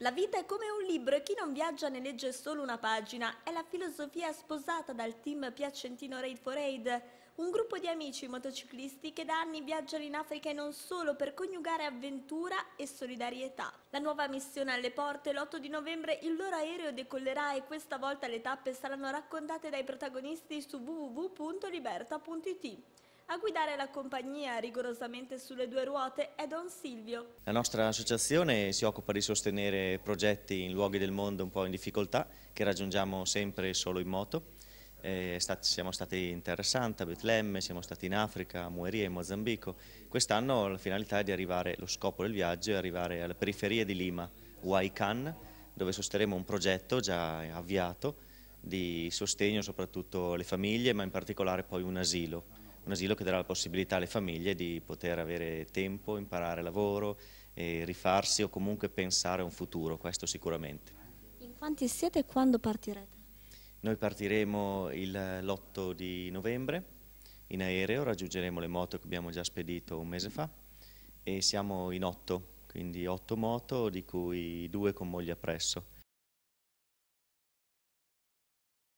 La vita è come un libro e chi non viaggia ne legge solo una pagina. È la filosofia sposata dal team Piacentino Raid for Aid, un gruppo di amici motociclisti che da anni viaggiano in Africa e non solo per coniugare avventura e solidarietà. La nuova missione alle porte, l'8 di novembre il loro aereo decollerà e questa volta le tappe saranno raccontate dai protagonisti su www.liberta.it. A guidare la compagnia rigorosamente sulle due ruote è Don Silvio. La nostra associazione si occupa di sostenere progetti in luoghi del mondo un po' in difficoltà che raggiungiamo sempre solo in moto. Eh, stati, siamo stati in Terra Santa, Betlemme, siamo stati in Africa, a Mueria, in Mozambico. Quest'anno la finalità è di arrivare, lo scopo del viaggio è arrivare alla periferia di Lima, Huaycan, dove sosterremo un progetto già avviato di sostegno soprattutto alle famiglie, ma in particolare poi un asilo un asilo che darà la possibilità alle famiglie di poter avere tempo, imparare lavoro, e rifarsi o comunque pensare a un futuro, questo sicuramente. In quanti siete e quando partirete? Noi partiremo l'8 di novembre in aereo, raggiungeremo le moto che abbiamo già spedito un mese fa e siamo in otto, quindi otto moto di cui due con moglie appresso